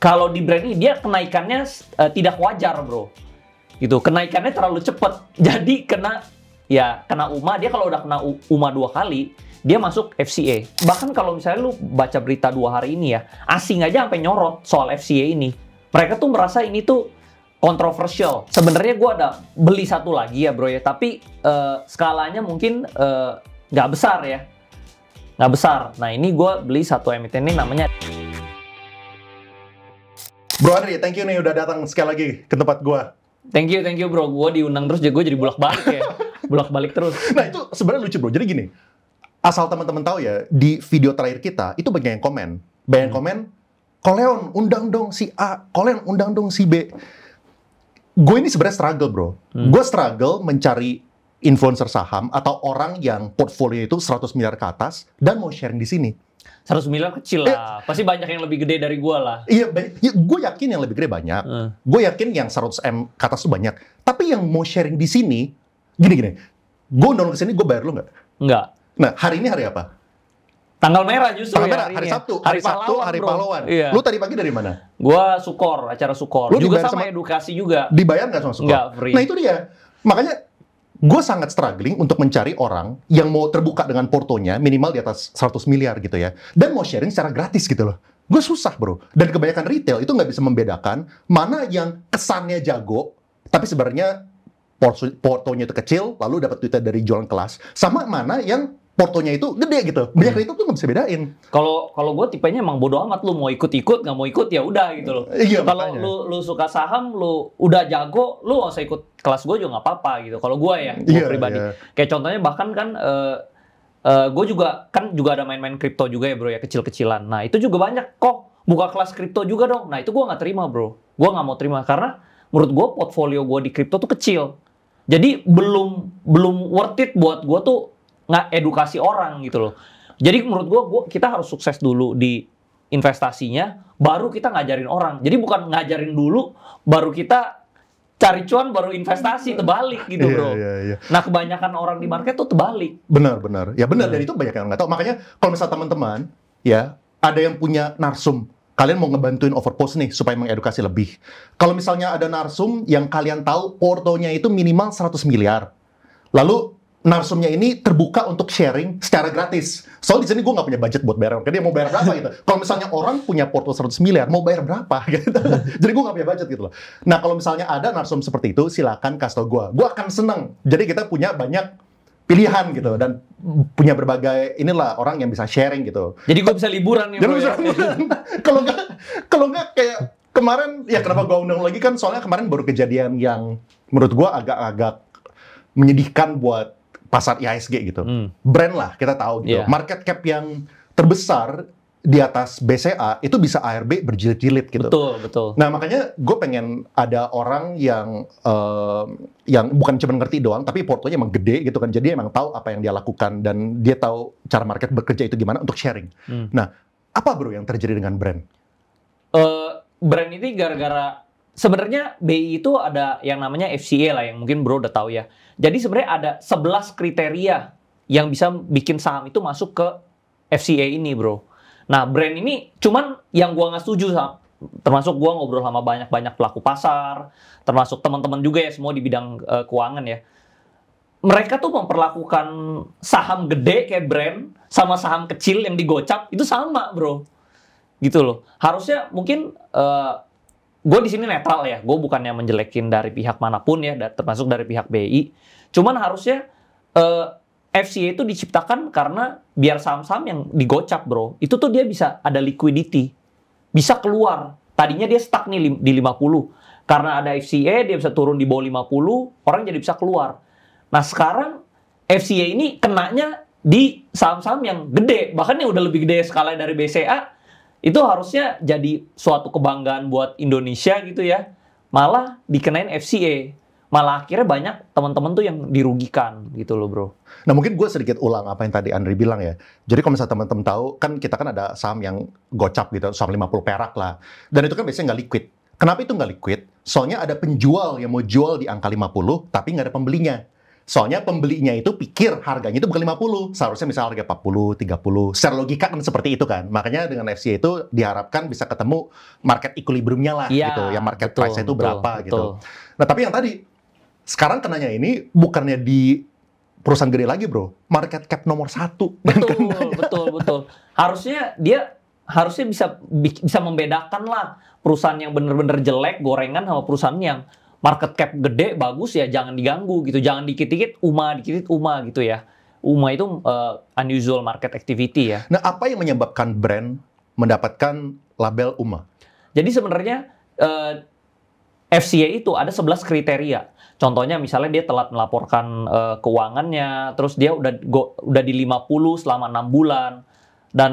kalau di brand ini dia kenaikannya uh, tidak wajar bro gitu kenaikannya terlalu cepat jadi kena ya kena UMA dia kalau udah kena UMA dua kali dia masuk FCA bahkan kalau misalnya lu baca berita dua hari ini ya asing aja sampai nyorot soal FCA ini mereka tuh merasa ini tuh kontroversial sebenarnya gue ada beli satu lagi ya bro ya tapi uh, skalanya mungkin eh, nggak uh, besar ya nggak besar nah ini gue beli satu emiten ini namanya Bro Andri, thank you nih udah datang sekali lagi ke tempat gua. Thank you, thank you bro. Gua diundang terus jadi gua jadi bolak-balik ya. bolak-balik terus. Nah, itu sebenarnya lucu bro. Jadi gini, asal teman-teman tahu ya, di video terakhir kita itu banyak yang komen. Banyak yang hmm. komen, "Koleon, undang dong si A, Koleon undang dong si B." Gue ini sebenarnya struggle, Bro. Hmm. Gue struggle mencari influencer saham atau orang yang portfolio itu 100 miliar ke atas dan mau sharing di sini. 100 miliar kecil eh. lah. Eh, Pasti banyak yang lebih gede dari gue lah. Iya, ya, gue yakin yang lebih gede banyak. Uh. Eh. Gue yakin yang 100 M ke atas tuh banyak. Tapi yang mau sharing di sini, gini-gini. Gue download ke sini, gue bayar lo nggak? Nggak. Nah, hari ini hari apa? Tanggal merah justru Tanggal ya, merah, hari, Sabtu, hari, Sabtu, hari Palawan. pahlawan. Iya. Lu tadi pagi dari mana? Gua sukor, acara sukor. Lu juga sama, sama edukasi juga. Dibayar nggak sama sukor? Nggak, free. Nah itu dia. Makanya gue sangat struggling untuk mencari orang yang mau terbuka dengan portonya minimal di atas 100 miliar gitu ya dan mau sharing secara gratis gitu loh gue susah bro dan kebanyakan retail itu nggak bisa membedakan mana yang kesannya jago tapi sebenarnya portonya itu kecil lalu dapat duitnya dari jualan kelas sama mana yang portonya itu gede gitu. banyak hmm. itu tuh nggak bisa bedain. Kalau kalau gue tipenya emang bodoh amat lu mau ikut-ikut nggak mau ikut ya udah gitu loh. Iya, kalau lu lu suka saham lu udah jago lu nggak usah ikut kelas gue juga nggak apa-apa gitu. Kalau gue ya gua yeah, pribadi. Yeah. Kayak contohnya bahkan kan uh, eh, uh, eh, gue juga kan juga ada main-main kripto juga ya bro ya kecil-kecilan. Nah itu juga banyak kok buka kelas kripto juga dong. Nah itu gue nggak terima bro. Gue nggak mau terima karena menurut gue portfolio gue di kripto tuh kecil. Jadi belum belum worth it buat gue tuh nggak edukasi orang gitu loh. Jadi menurut gua gua, kita harus sukses dulu di investasinya, baru kita ngajarin orang. Jadi bukan ngajarin dulu, baru kita cari cuan baru investasi terbalik gitu iya, bro. Iya, iya, iya. Nah kebanyakan orang di market tuh terbalik. Benar benar. Ya benar iya. dan itu banyak yang nggak tahu. Makanya kalau misal teman-teman ya ada yang punya narsum kalian mau ngebantuin overpost nih supaya mengedukasi lebih. Kalau misalnya ada narsum yang kalian tahu portonya itu minimal 100 miliar. Lalu narsumnya ini terbuka untuk sharing secara gratis. So di sini gue nggak punya budget buat bayar, kan dia mau bayar berapa gitu. Kalau misalnya orang punya porto 100 miliar, mau bayar berapa gitu. Jadi gue nggak punya budget gitu loh. Nah kalau misalnya ada narsum seperti itu, silakan kasih tau gue. Gue akan seneng. Jadi kita punya banyak pilihan gitu dan punya berbagai inilah orang yang bisa sharing gitu. Jadi gue bisa liburan ya. Jadi bisa ya? liburan. kalau nggak kalau nggak kayak kemarin ya kenapa gue undang lagi kan soalnya kemarin baru kejadian yang menurut gue agak-agak menyedihkan buat pasar IHSG gitu. Hmm. Brand lah kita tahu gitu. Yeah. Market cap yang terbesar di atas BCA itu bisa ARB berjilid-jilid gitu. Betul, betul. Nah, makanya gue pengen ada orang yang uh, yang bukan cuma ngerti doang tapi portonya emang gede gitu kan. Jadi emang tahu apa yang dia lakukan dan dia tahu cara market bekerja itu gimana untuk sharing. Hmm. Nah, apa bro yang terjadi dengan brand? Uh, brand ini gara-gara sebenarnya BI itu ada yang namanya FCA lah yang mungkin bro udah tahu ya. Jadi sebenarnya ada 11 kriteria yang bisa bikin saham itu masuk ke FCA ini bro. Nah brand ini cuman yang gua nggak setuju sama termasuk gua ngobrol sama banyak-banyak pelaku pasar, termasuk teman-teman juga ya semua di bidang uh, keuangan ya. Mereka tuh memperlakukan saham gede kayak brand sama saham kecil yang digocap itu sama, Bro. Gitu loh. Harusnya mungkin uh, gue di sini netral ya, gue bukannya menjelekin dari pihak manapun ya, termasuk dari pihak BI. Cuman harusnya uh, eh, FCA itu diciptakan karena biar saham-saham yang digocap bro, itu tuh dia bisa ada liquidity, bisa keluar. Tadinya dia stuck nih di 50. Karena ada FCA, dia bisa turun di bawah 50, orang jadi bisa keluar. Nah sekarang FCA ini kenanya di saham-saham yang gede, bahkan yang udah lebih gede skala dari BCA, itu harusnya jadi suatu kebanggaan buat Indonesia gitu ya. Malah dikenain FCA. Malah akhirnya banyak teman-teman tuh yang dirugikan gitu loh bro. Nah mungkin gue sedikit ulang apa yang tadi Andri bilang ya. Jadi kalau misalnya teman-teman tahu, kan kita kan ada saham yang gocap gitu, saham 50 perak lah. Dan itu kan biasanya nggak liquid. Kenapa itu nggak liquid? Soalnya ada penjual yang mau jual di angka 50, tapi nggak ada pembelinya. Soalnya pembelinya itu pikir harganya itu bukan 50, seharusnya misal harga 40, 30. Secara logika kan seperti itu kan. Makanya dengan FCA itu diharapkan bisa ketemu market equilibriumnya lah iya, gitu ya, gitu. Yang market betul, price itu berapa betul, gitu. Betul. Nah, tapi yang tadi sekarang kenanya ini bukannya di perusahaan gede lagi, Bro. Market cap nomor satu. Kan betul, betul, betul. Harusnya dia harusnya bisa bisa membedakan lah perusahaan yang benar-benar jelek gorengan sama perusahaan yang market cap gede bagus ya jangan diganggu gitu jangan dikit-dikit UMA dikit-dikit UMA gitu ya UMA itu uh, unusual market activity ya nah apa yang menyebabkan brand mendapatkan label UMA jadi sebenarnya uh, eh, FCA itu ada 11 kriteria. Contohnya misalnya dia telat melaporkan uh, keuangannya, terus dia udah go, udah di 50 selama 6 bulan dan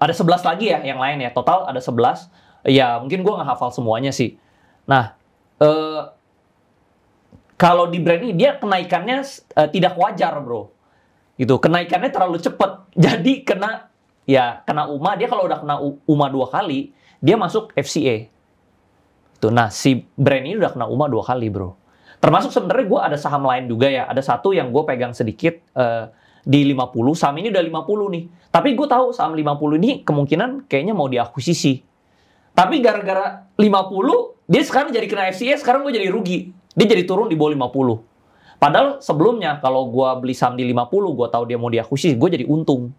ada 11 lagi ya yang lain ya. Total ada 11. Ya, mungkin gua nggak hafal semuanya sih. Nah, uh, kalau di brand ini dia kenaikannya uh, tidak wajar, Bro. Gitu, kenaikannya terlalu cepat. Jadi kena ya kena UMA, dia kalau udah kena UMA dua kali, dia masuk FCA. Itu. Nah, si brand ini udah kena UMA dua kali, Bro. Termasuk sebenarnya gue ada saham lain juga ya. Ada satu yang gue pegang sedikit uh, di 50, saham ini udah 50 nih. Tapi gue tahu saham 50 ini kemungkinan kayaknya mau diakuisisi. Tapi gara-gara 50, dia sekarang jadi kena FCA, sekarang gue jadi rugi. Dia jadi turun di bawah 50. Padahal sebelumnya kalau gua beli saham di 50, gua tahu dia mau diakuisisi, gua jadi untung.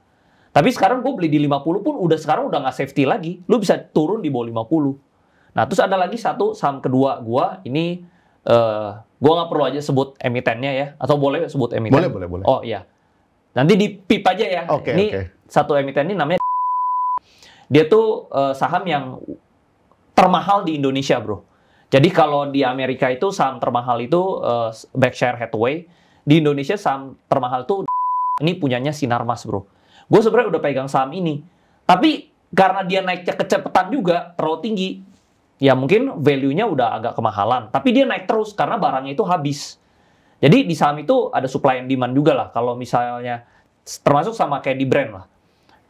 Tapi sekarang gue beli di 50 pun udah sekarang udah nggak safety lagi. Lu bisa turun di bawah 50. Nah terus ada lagi satu saham kedua gua ini uh, eh, gue nggak perlu aja sebut emitennya ya. Atau boleh sebut emiten? Boleh, boleh, boleh. Oh iya. Nanti di pip aja ya. Oke, okay, Ini okay. satu emiten ini namanya dia tuh uh, saham yang termahal di Indonesia, bro. Jadi kalau di Amerika itu saham termahal itu uh, Berkshire Hathaway, di Indonesia saham termahal itu ini punyanya Sinarmas, Bro. Gue sebenarnya udah pegang saham ini. Tapi karena dia naiknya kecepatan juga, terlalu tinggi. Ya mungkin value-nya udah agak kemahalan, tapi dia naik terus karena barangnya itu habis. Jadi di saham itu ada supply and demand juga lah kalau misalnya termasuk sama kayak di brand lah.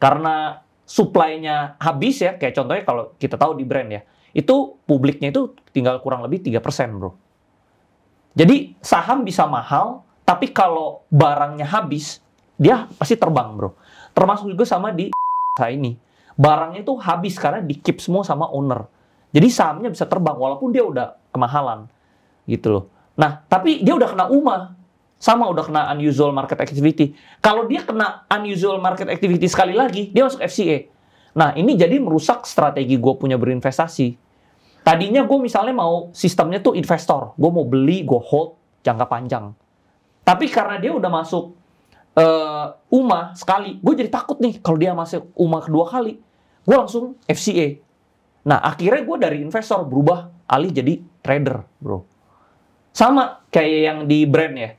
Karena supply-nya habis ya, kayak contohnya kalau kita tahu di brand ya itu publiknya itu tinggal kurang lebih tiga persen bro. Jadi saham bisa mahal, tapi kalau barangnya habis, dia pasti terbang bro. Termasuk juga sama di saya ini. Barangnya itu habis karena di keep semua sama owner. Jadi sahamnya bisa terbang walaupun dia udah kemahalan gitu loh. Nah, tapi dia udah kena UMA. Sama udah kena unusual market activity. Kalau dia kena unusual market activity sekali lagi, dia masuk FCA. Nah, ini jadi merusak strategi gue punya berinvestasi. Tadinya gue misalnya mau sistemnya tuh investor. Gue mau beli, gue hold jangka panjang. Tapi karena dia udah masuk uh, UMA sekali, gue jadi takut nih kalau dia masuk UMA kedua kali. Gue langsung FCA. Nah, akhirnya gue dari investor berubah alih jadi trader, bro. Sama kayak yang di brand ya.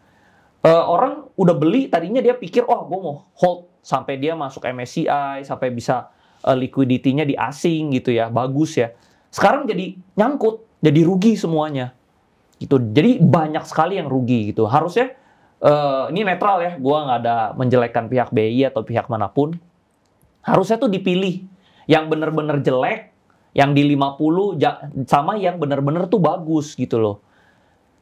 Uh, orang udah beli, tadinya dia pikir, oh gue mau hold sampai dia masuk MSCI, sampai bisa uh, eh, liquidity di asing gitu ya, bagus ya. Sekarang jadi nyangkut, jadi rugi semuanya. Gitu. Jadi banyak sekali yang rugi gitu. Harusnya uh, ini netral ya, gue nggak ada menjelekkan pihak BI atau pihak manapun. Harusnya tuh dipilih yang bener-bener jelek, yang di 50 sama yang bener-bener tuh bagus gitu loh.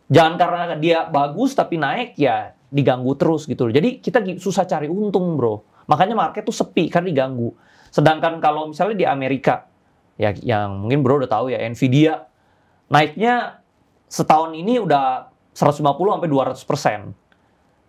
Jangan karena dia bagus tapi naik ya diganggu terus gitu loh. Jadi kita susah cari untung bro. Makanya market tuh sepi karena diganggu. Sedangkan kalau misalnya di Amerika, ya yang mungkin bro udah tahu ya, Nvidia naiknya setahun ini udah 150 sampai 200 persen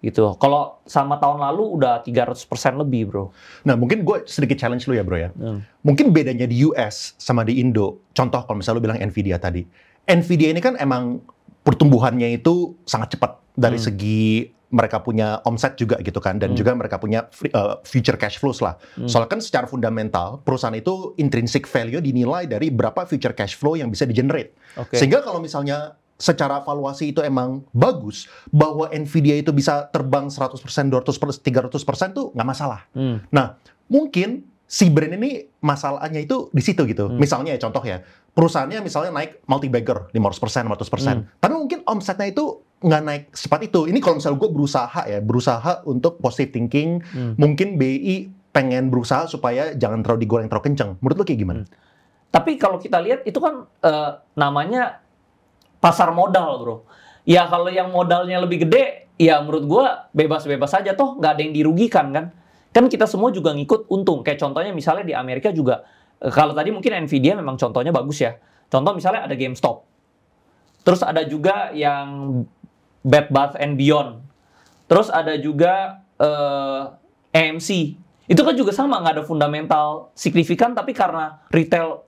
gitu. Kalau sama tahun lalu udah 300% persen lebih, Bro. Nah, mungkin gue sedikit challenge lu ya, Bro ya. Hmm. Mungkin bedanya di US sama di Indo. Contoh kalau misalnya lu bilang Nvidia tadi. Nvidia ini kan emang pertumbuhannya itu sangat cepat dari hmm. segi mereka punya omset juga gitu kan dan hmm. juga mereka punya free, uh, future cash flows lah. Hmm. Soalnya kan secara fundamental perusahaan itu intrinsic value dinilai dari berapa future cash flow yang bisa generate. Okay. Sehingga kalau misalnya secara valuasi itu emang bagus bahwa Nvidia itu bisa terbang 100%, 200%, 300% tuh nggak masalah. Hmm. Nah, mungkin si brand ini masalahnya itu di situ gitu. Hmm. Misalnya ya contoh ya, perusahaannya misalnya naik multi bagger 500%, 500%. Hmm. Tapi mungkin omsetnya itu nggak naik sepat itu. Ini kalau misalnya gue berusaha ya, berusaha untuk positive thinking, hmm. mungkin BI pengen berusaha supaya jangan terlalu digoreng terlalu kenceng. Menurut lo kayak gimana? Hmm. Tapi kalau kita lihat itu kan uh, namanya pasar modal bro. Ya kalau yang modalnya lebih gede, ya menurut gue bebas-bebas aja toh nggak ada yang dirugikan kan. Kan kita semua juga ngikut untung. Kayak contohnya misalnya di Amerika juga, uh, kalau tadi mungkin Nvidia memang contohnya bagus ya. Contoh misalnya ada GameStop. Terus ada juga yang Bed Bath and Beyond. Terus ada juga uh, eh, AMC. Itu kan juga sama nggak ada fundamental signifikan tapi karena retail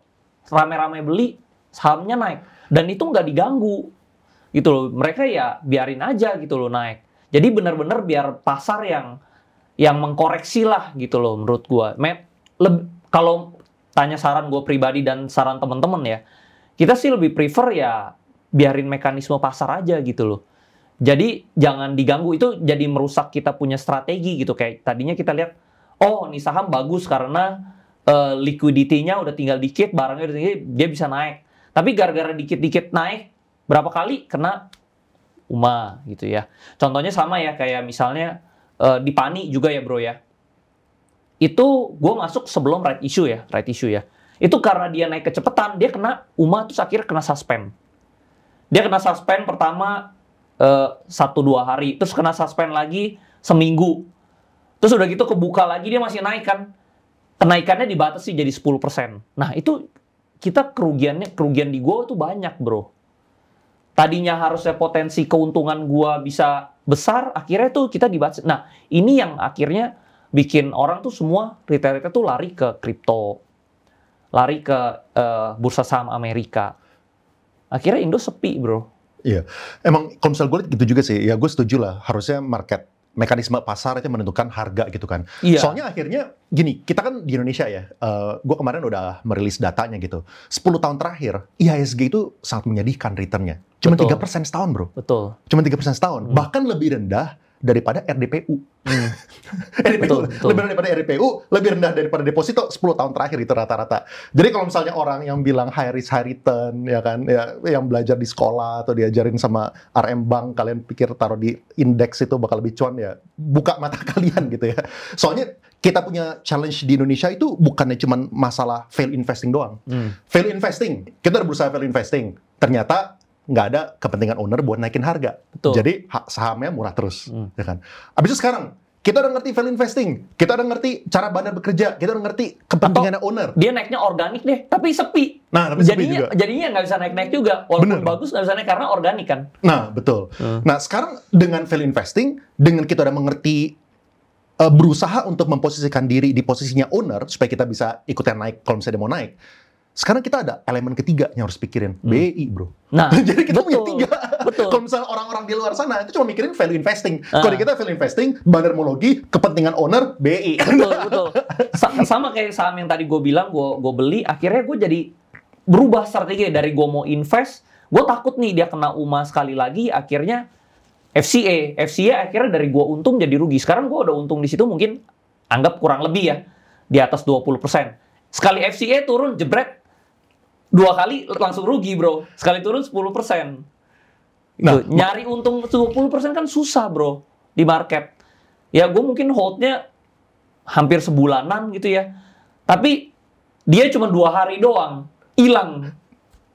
rame-rame beli sahamnya naik dan itu nggak diganggu gitu loh. Mereka ya biarin aja gitu loh naik. Jadi benar-benar biar pasar yang yang mengkoreksi lah gitu loh menurut gua. Met, kalau tanya saran gue pribadi dan saran temen-temen ya, kita sih lebih prefer ya biarin mekanisme pasar aja gitu loh. Jadi jangan diganggu itu jadi merusak kita punya strategi gitu kayak tadinya kita lihat oh ini saham bagus karena uh, eh, liquidity udah tinggal dikit, barangnya udah tinggal dia bisa naik. Tapi gara-gara dikit-dikit naik berapa kali kena UMA gitu ya. Contohnya sama ya kayak misalnya uh, di Pani juga ya bro ya. Itu gue masuk sebelum right issue ya, right issue ya. Itu karena dia naik kecepatan, dia kena UMA terus akhirnya kena suspend. Dia kena suspend pertama Eh, satu dua hari terus kena suspend lagi seminggu terus udah gitu kebuka lagi dia masih naik kan kenaikannya dibatasi jadi 10% nah itu kita kerugiannya kerugian di gua tuh banyak bro tadinya harusnya potensi keuntungan gua bisa besar akhirnya tuh kita dibatasi nah ini yang akhirnya bikin orang tuh semua retail-retail tuh lari ke kripto lari ke uh, bursa saham Amerika akhirnya Indo sepi bro Iya, emang komsel gue gitu juga sih. Ya gue setuju lah. Harusnya market mekanisme pasar itu menentukan harga gitu kan. Iya. Soalnya akhirnya gini, kita kan di Indonesia ya, uh, eh, gue kemarin udah merilis datanya gitu. 10 tahun terakhir, IHSG itu sangat menyedihkan returnnya. Cuma tiga persen setahun bro. Betul. Cuma tiga persen setahun. Hmm. Bahkan lebih rendah daripada RDPU. Hmm. RDPU betul, betul. lebih daripada RDPU, lebih rendah daripada deposito 10 tahun terakhir itu rata-rata. Jadi kalau misalnya orang yang bilang high risk high return ya kan ya yang belajar di sekolah atau diajarin sama RM Bank kalian pikir taruh di indeks itu bakal lebih cuan ya buka mata kalian gitu ya. Soalnya kita punya challenge di Indonesia itu bukannya cuma masalah fail investing doang. Hmm. Fail investing, kita udah berusaha fail investing, ternyata nggak ada kepentingan owner buat naikin harga. Betul. Jadi sahamnya murah terus, hmm. ya kan. Abis itu sekarang kita udah ngerti value investing, kita udah ngerti cara bandar bekerja, kita udah ngerti kepentingan owner. Dia naiknya organik deh, tapi sepi. Nah, tapi jadinya, sepi juga. Jadinya nggak bisa naik-naik juga, walaupun Bener. bagus nggak bisa naik karena organik kan. Nah, betul. Hmm. Nah, sekarang dengan value investing, dengan kita udah mengerti eh, berusaha untuk memposisikan diri di posisinya owner supaya kita bisa ikutan naik kalau misalnya dia mau naik sekarang kita ada elemen ketiga yang harus pikirin, hmm. BI bro. Nah, jadi kita betul, punya tiga. Betul. Kalau misalnya orang-orang di luar sana itu cuma mikirin value investing. Uh. Kalau ah. kita value investing, bandermologi, kepentingan owner, BI. Betul betul. Sa sama kayak saham yang tadi gue bilang, gue gue beli, akhirnya gue jadi berubah strategi dari gue mau invest, gue takut nih dia kena UMA sekali lagi, akhirnya FCA, FCA akhirnya dari gue untung jadi rugi. Sekarang gue udah untung di situ mungkin anggap kurang lebih ya di atas 20 persen. Sekali FCA turun jebret dua kali langsung rugi bro sekali turun 10% gitu. nah, itu nyari untung 10% kan susah bro di market ya gue mungkin holdnya hampir sebulanan gitu ya tapi dia cuma dua hari doang hilang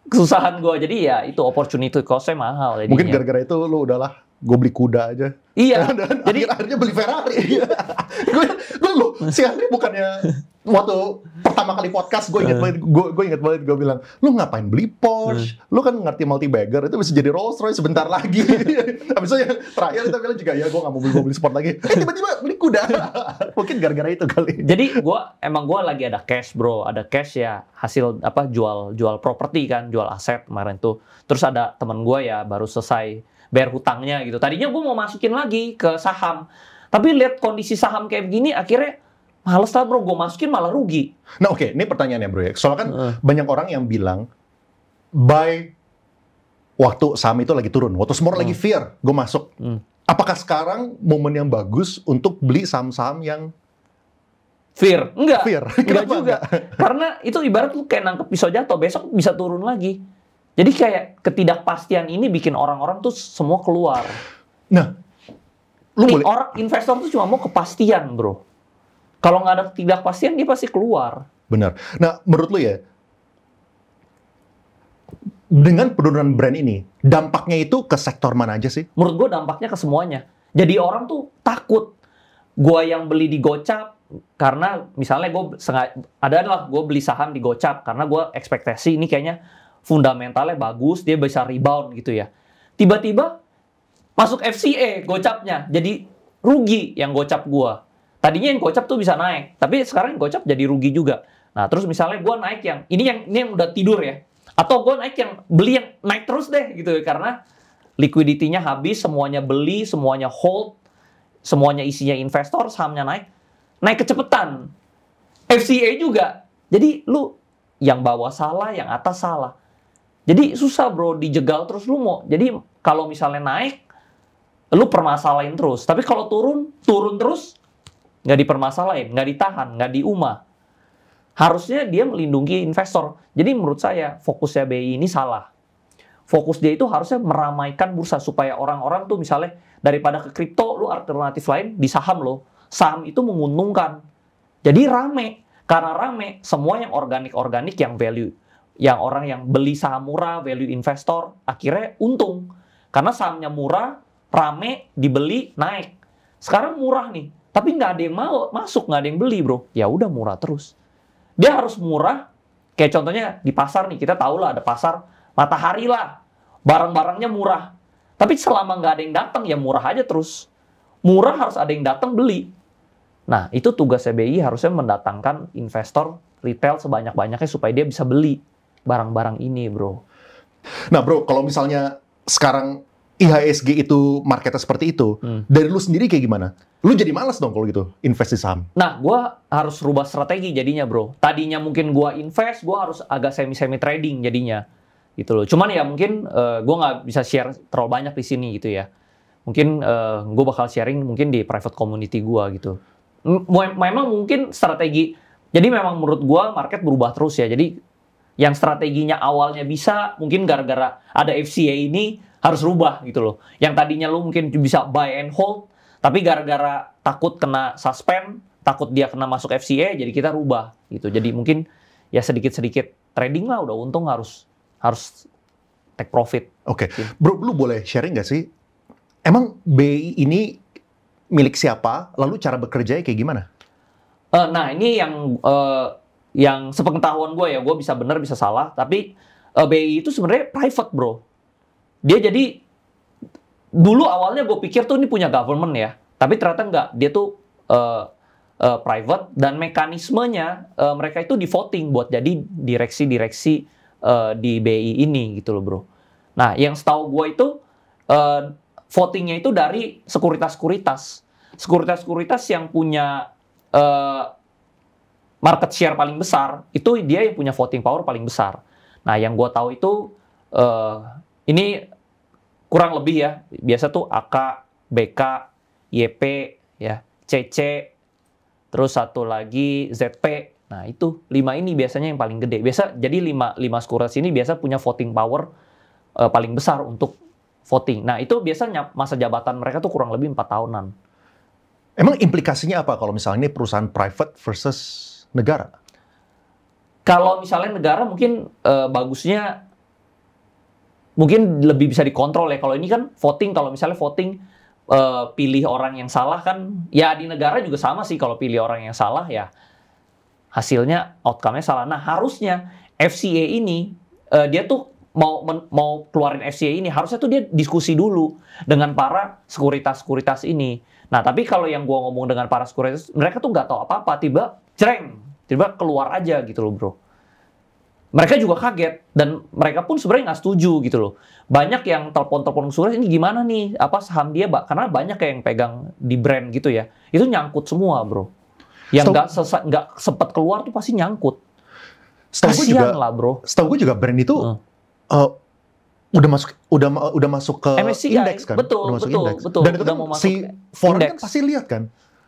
kesusahan gue jadi ya itu opportunity cost-nya mahal jadinya. mungkin gara-gara itu lu udahlah gue beli kuda aja. Iya. Dan, jadi akhir akhirnya beli Ferrari. gue gue lu si Andri bukannya waktu pertama kali podcast gue inget eh. banget gue inget banget gue bilang lu ngapain beli Porsche? Eh. Lu kan ngerti multi bagger itu bisa jadi Rolls Royce sebentar lagi. Ya, tapi itu yang terakhir kita bilang juga ya gue gak mau beli beli sport lagi. Eh tiba-tiba beli kuda. Mungkin gara-gara itu kali. Jadi gue emang gue lagi ada cash bro, ada cash ya hasil apa jual jual properti kan jual aset kemarin tuh. Terus ada teman gue ya baru selesai bayar hutangnya gitu. Tadinya gue mau masukin lagi ke saham. Tapi lihat kondisi saham kayak begini akhirnya males lah bro, gue masukin malah rugi. Nah oke, okay. ini pertanyaannya bro ya. Soalnya kan uh. banyak orang yang bilang, buy waktu saham itu lagi turun, waktu semua uh. lagi hmm. fear, gue masuk. Uh. Apakah sekarang momen yang bagus untuk beli saham-saham yang fear? Enggak, fear. Kenapa enggak juga. Enggak? Karena itu ibarat lu kayak nangkep pisau jatuh, besok bisa turun lagi jadi kayak ketidakpastian ini bikin orang-orang tuh semua keluar. Nah, lu ini boleh. orang investor tuh cuma mau kepastian, bro. Kalau nggak ada ketidakpastian dia pasti keluar. Benar. Nah, menurut lu ya, dengan penurunan brand ini, dampaknya itu ke sektor mana aja sih? Menurut gue dampaknya ke semuanya. Jadi orang tuh takut. Gue yang beli di Gocap, karena misalnya gue ada adalah gue beli saham di Gocap, karena gue ekspektasi ini kayaknya fundamentalnya bagus, dia bisa rebound gitu ya. Tiba-tiba masuk FCA gocapnya, jadi rugi yang gocap gua. Tadinya yang gocap tuh bisa naik, tapi sekarang yang gocap jadi rugi juga. Nah, terus misalnya gua naik yang ini yang ini yang udah tidur ya. Atau gua naik yang beli yang naik terus deh gitu ya. karena liquidity habis, semuanya beli, semuanya hold, semuanya isinya investor, sahamnya naik, naik kecepetan. FCA juga. Jadi lu yang bawah salah, yang atas salah. Jadi susah bro dijegal terus lu mau. Jadi kalau misalnya naik, lu permasalahin terus. Tapi kalau turun, turun terus, nggak dipermasalahin, nggak ditahan, nggak diumah. Harusnya dia melindungi investor. Jadi menurut saya fokusnya BI ini salah. Fokus dia itu harusnya meramaikan bursa supaya orang-orang tuh misalnya daripada ke kripto, lu alternatif lain di saham lo. Saham itu menguntungkan. Jadi rame. Karena rame, semua yang organik-organik yang value yang orang yang beli saham murah, value investor, akhirnya untung. Karena sahamnya murah, rame, dibeli, naik. Sekarang murah nih, tapi nggak ada yang mau masuk, nggak ada yang beli bro. Ya udah murah terus. Dia harus murah, kayak contohnya di pasar nih, kita tahu lah ada pasar matahari lah. Barang-barangnya murah. Tapi selama nggak ada yang datang, ya murah aja terus. Murah harus ada yang datang beli. Nah, itu tugas CBI harusnya mendatangkan investor retail sebanyak-banyaknya supaya dia bisa beli barang-barang ini, bro. Nah, bro, kalau misalnya sekarang IHSG itu marketnya seperti itu, hmm. dari lu sendiri kayak gimana? Lu jadi malas dong kalau gitu invest di saham. Nah, gue harus rubah strategi jadinya, bro. Tadinya mungkin gue invest, gue harus agak semi-semi trading jadinya. Gitu loh. Cuman ya mungkin uh, gua nggak bisa share terlalu banyak di sini gitu ya. Mungkin uh, eh, gue bakal sharing mungkin di private community gue gitu. Memang mungkin strategi jadi memang menurut gue market berubah terus ya. Jadi yang strateginya awalnya bisa mungkin gara-gara ada FCA ini harus rubah gitu loh. Yang tadinya lu mungkin bisa buy and hold tapi gara-gara takut kena suspend, takut dia kena masuk FCA jadi kita rubah gitu. Jadi mungkin ya sedikit-sedikit trading lah udah untung harus harus take profit. Oke. Okay. Gitu. Bro, lu boleh sharing gak sih? Emang BI ini milik siapa? Lalu cara bekerjanya kayak gimana? Uh, nah, ini yang uh, yang sepengetahuan gue ya gue bisa benar bisa salah tapi uh, eh, BI itu sebenarnya private bro dia jadi dulu awalnya gue pikir tuh ini punya government ya tapi ternyata enggak dia tuh uh, uh, private dan mekanismenya uh, mereka itu di voting buat jadi direksi-direksi uh, di BI ini gitu loh bro nah yang setahu gue itu uh, votingnya itu dari sekuritas-sekuritas sekuritas-sekuritas yang punya uh, market share paling besar itu dia yang punya voting power paling besar. Nah, yang gue tahu itu uh, ini kurang lebih ya biasa tuh AK, BK, YP, ya CC, terus satu lagi ZP. Nah itu lima ini biasanya yang paling gede. Biasa jadi lima lima skuras ini biasa punya voting power uh, paling besar untuk voting. Nah itu biasanya masa jabatan mereka tuh kurang lebih empat tahunan. Emang implikasinya apa kalau misalnya ini perusahaan private versus negara? Kalau misalnya negara mungkin eh, bagusnya mungkin lebih bisa dikontrol ya. Kalau ini kan voting, kalau misalnya voting eh, pilih orang yang salah kan, ya di negara juga sama sih kalau pilih orang yang salah ya hasilnya outcome-nya salah. Nah harusnya FCA ini eh, dia tuh mau men, mau keluarin FCA ini harusnya tuh dia diskusi dulu dengan para sekuritas-sekuritas ini. Nah, tapi kalau yang gua ngomong dengan para sekuritas, mereka tuh nggak tahu apa-apa, tiba cereng tiba-tiba keluar aja gitu loh bro mereka juga kaget dan mereka pun sebenarnya nggak setuju gitu loh. Banyak yang telepon-telepon surat ini gimana nih apa saham dia mbak? Karena banyak yang pegang di brand gitu ya. Itu nyangkut semua bro. Yang nggak nggak sempat keluar tuh pasti nyangkut. Setahu gue juga lah bro. Setahu gue juga brand itu hmm. uh, udah masuk udah udah masuk ke MSCI, indeks kan? Betul udah masuk betul, indeks. betul. Dan itu udah kan mau masuk si foreign kan pasti lihat kan.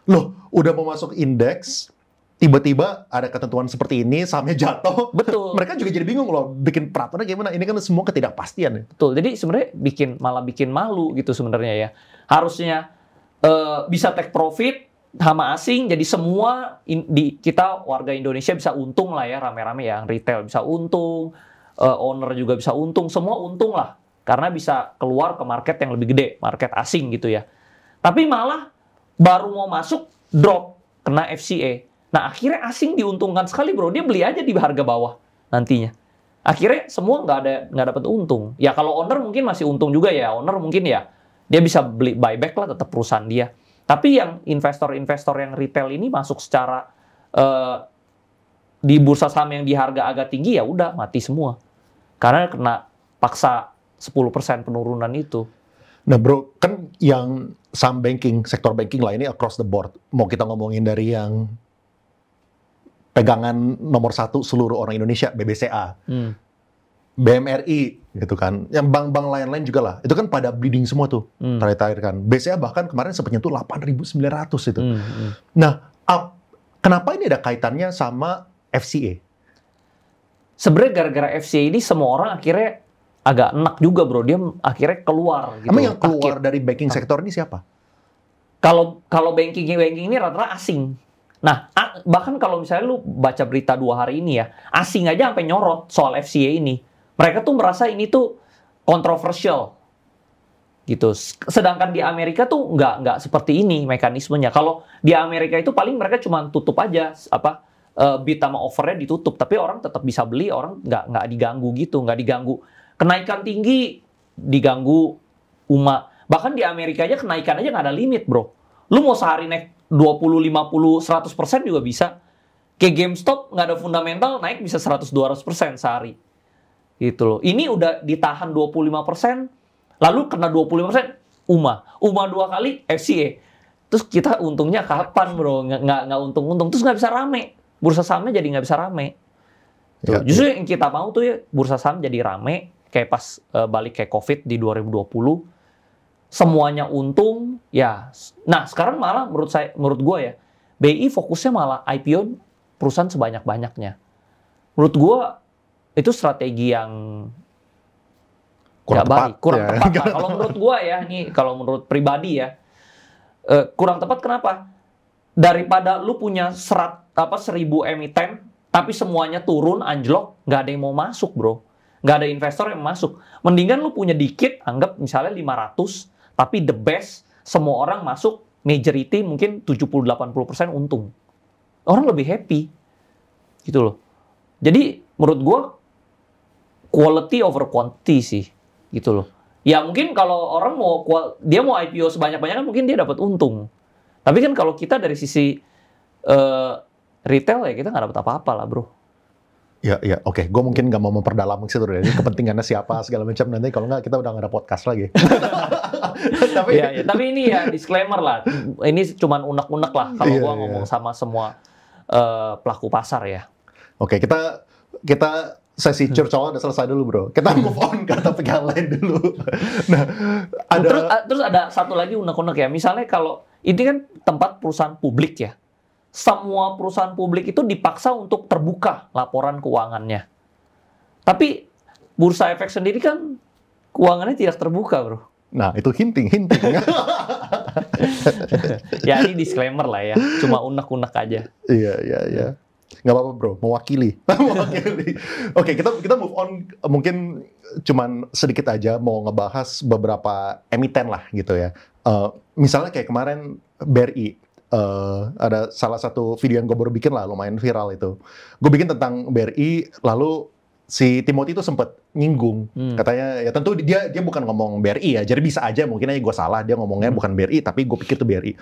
Loh, udah mau masuk indeks, tiba-tiba ada ketentuan seperti ini sahamnya jatuh betul mereka juga jadi bingung loh bikin peraturan gimana ini kan semua ketidakpastian ya. betul jadi sebenarnya bikin malah bikin malu gitu sebenarnya ya harusnya uh, bisa take profit sama asing jadi semua in, di kita warga Indonesia bisa untung lah ya rame-rame ya, retail bisa untung uh, owner juga bisa untung semua untung lah karena bisa keluar ke market yang lebih gede market asing gitu ya tapi malah baru mau masuk drop kena FCA Nah akhirnya asing diuntungkan sekali bro, dia beli aja di harga bawah nantinya. Akhirnya semua nggak ada nggak dapat untung. Ya kalau owner mungkin masih untung juga ya, owner mungkin ya dia bisa beli buyback lah tetap perusahaan dia. Tapi yang investor-investor yang retail ini masuk secara uh, di bursa saham yang di harga agak tinggi ya udah mati semua. Karena kena paksa 10% penurunan itu. Nah bro, kan yang saham banking, sektor banking lah ini across the board. Mau kita ngomongin dari yang pegangan nomor satu seluruh orang Indonesia BBCA hmm. BMRI gitu kan yang bank-bank lain-lain juga lah itu kan pada bleeding semua tuh hmm. terakhir kan BCA bahkan kemarin sempat nyentuh 8.900 itu hmm, hmm. nah ap- kenapa ini ada kaitannya sama FCA sebenarnya gara-gara FCA ini semua orang akhirnya agak enak juga bro dia akhirnya keluar gitu. Emang yang keluar Akhir. dari banking ah. sektor ini siapa? Kalau kalau banking banking ini rata-rata asing. Nah, bahkan kalau misalnya lu baca berita dua hari ini ya, asing aja sampai nyorot soal FCA ini. Mereka tuh merasa ini tuh kontroversial gitu. Sedangkan di Amerika tuh nggak nggak seperti ini mekanismenya. Kalau di Amerika itu paling mereka cuma tutup aja apa e, bid sama overnya ditutup, tapi orang tetap bisa beli, orang nggak nggak diganggu gitu, nggak diganggu. Kenaikan tinggi diganggu umat Bahkan di Amerika aja kenaikan aja nggak ada limit, bro. Lu mau sehari naik 20, 50, 100% juga bisa. Kayak GameStop nggak ada fundamental naik bisa 100, 200% sehari. Gitu loh. Ini udah ditahan 25%, lalu kena 25% UMA. UMA dua kali FCA. Terus kita untungnya kapan bro? Nggak nggak untung-untung. Terus nggak bisa rame. Bursa sahamnya jadi nggak bisa rame. Ya, Justru ya. yang kita mau tuh ya bursa saham jadi rame. Kayak pas uh, balik kayak COVID di 2020 semuanya untung ya nah sekarang malah menurut saya menurut gue ya BI fokusnya malah IPO perusahaan sebanyak banyaknya menurut gue itu strategi yang kurang tepat, baik kurang ya. tepat nah, kalau menurut gue ya ini kalau menurut pribadi ya eh, kurang tepat kenapa daripada lu punya serat apa seribu emiten tapi semuanya turun anjlok nggak ada yang mau masuk bro nggak ada investor yang masuk mendingan lu punya dikit anggap misalnya 500 tapi the best, semua orang masuk majority mungkin 70-80% untung. Orang lebih happy. Gitu loh. Jadi menurut gue quality over quantity sih. Gitu loh. Ya mungkin kalau orang mau dia mau IPO sebanyak-banyaknya mungkin dia dapat untung. Tapi kan kalau kita dari sisi uh, retail ya kita nggak dapat apa-apa lah bro. Ya, ya, oke. Okay. Gue mungkin gak mau memperdalam ke situ deh. Ini kepentingannya siapa segala macam nanti kalau nggak kita udah nggak ada podcast lagi. tapi, ya, ya, tapi ini ya disclaimer lah. Ini cuma unek-unek lah kalau ya, gue iya, ngomong ya. sama semua uh, pelaku pasar ya. Oke, okay, kita kita sesi hmm. curcol udah selesai dulu bro. Kita move on ke topik yang lain dulu. Nah, ada... terus, eh, terus ada satu lagi unek-unek ya. Misalnya kalau ini kan tempat perusahaan publik ya semua perusahaan publik itu dipaksa untuk terbuka laporan keuangannya. Tapi bursa efek sendiri kan keuangannya tidak terbuka, bro. Nah, itu hinting-hinting. ya, ini disclaimer lah ya. Cuma unek-unek aja. Iya, iya, iya. Gak apa-apa bro, mewakili. mewakili. Oke, kita kita move on mungkin cuma sedikit aja mau ngebahas beberapa emiten lah gitu ya. Uh, misalnya kayak kemarin BRI uh, ada salah satu video yang gue baru bikin lah lumayan viral itu. Gue bikin tentang BRI lalu si Timothy itu sempet nyinggung hmm. katanya ya tentu dia dia bukan ngomong BRI ya jadi bisa aja mungkin aja gue salah dia ngomongnya hmm. bukan BRI tapi gue pikir itu BRI